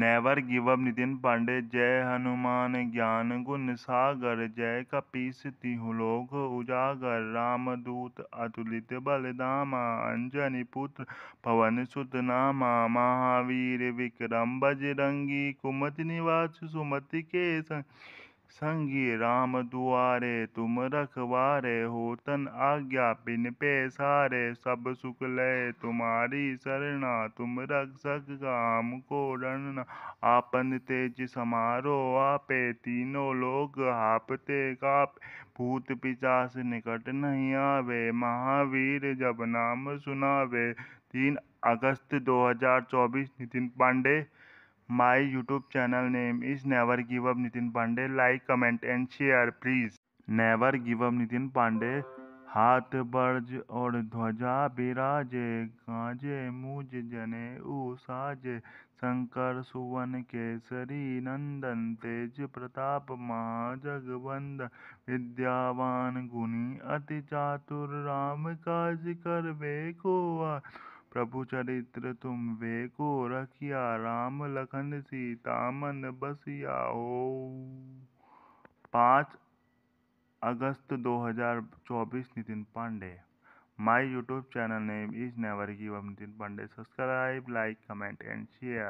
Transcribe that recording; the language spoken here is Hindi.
never give up Nitin Pandey जय हनुमान ज्ञान गुण सागर जय कपीस तिहु लोक उजागर रामदूत अतुलित बलदामा अंजनी पुत्र पवन सुत नामा महावीर विक्रम बजरंगी कुमति निवास सुमति के संग संगी राम दुआरे तुम रखवारे हो तन आज्ञा पिन पे सारे सब सुख लय तुम्हारी शरणा तुम रख सक को रणना आपन तेज समारो आपे तीनों लोग हापते काप भूत पिचास निकट नहीं आवे महावीर जब नाम सुनावे तीन अगस्त 2024 Nitin Pandey my YouTube channel name is never give up Nitin Pandey like comment and share please never give up Nitin Pandey हाथ बर्ज और ध्वजा बिराजे गाजे मुज जने साजे शंकर सुवन केसरी नंदन तेज प्रताप महा जगवंद विद्यावान गुनी अति चातुर राम काज कर बे को प्रभु चरित्र तुम वे को रखिया राम लखन सीतामन बसिया हो पाँच अगस्त 2024 Nitin Pandey my YouTube channel name is never give Nitin Pandey subscribe like comment and share